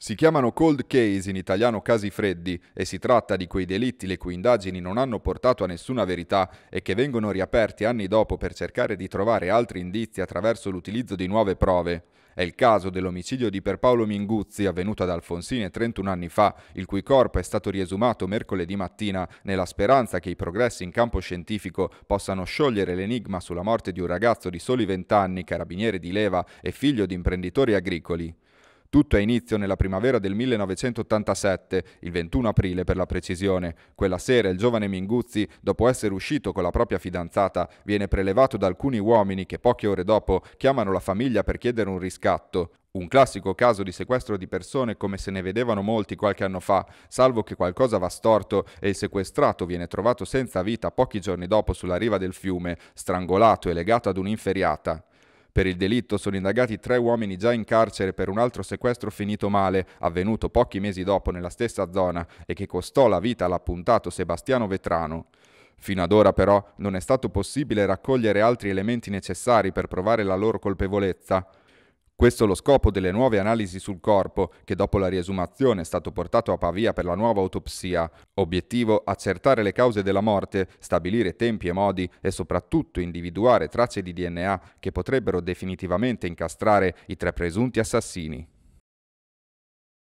Si chiamano cold case in italiano casi freddi e si tratta di quei delitti le cui indagini non hanno portato a nessuna verità e che vengono riaperti anni dopo per cercare di trovare altri indizi attraverso l'utilizzo di nuove prove. È il caso dell'omicidio di Pierpaolo Minguzzi avvenuto ad Alfonsine 31 anni fa, il cui corpo è stato riesumato mercoledì mattina nella speranza che i progressi in campo scientifico possano sciogliere l'enigma sulla morte di un ragazzo di soli 20 anni, carabiniere di leva e figlio di imprenditori agricoli. Tutto ha inizio nella primavera del 1987, il 21 aprile per la precisione. Quella sera il giovane Minguzzi, dopo essere uscito con la propria fidanzata, viene prelevato da alcuni uomini che poche ore dopo chiamano la famiglia per chiedere un riscatto. Un classico caso di sequestro di persone come se ne vedevano molti qualche anno fa, salvo che qualcosa va storto e il sequestrato viene trovato senza vita pochi giorni dopo sulla riva del fiume, strangolato e legato ad un'inferiata. Per il delitto sono indagati tre uomini già in carcere per un altro sequestro finito male, avvenuto pochi mesi dopo nella stessa zona e che costò la vita all'appuntato Sebastiano Vetrano. Fino ad ora però non è stato possibile raccogliere altri elementi necessari per provare la loro colpevolezza. Questo è lo scopo delle nuove analisi sul corpo, che dopo la riesumazione è stato portato a Pavia per la nuova autopsia. Obiettivo accertare le cause della morte, stabilire tempi e modi e soprattutto individuare tracce di DNA che potrebbero definitivamente incastrare i tre presunti assassini.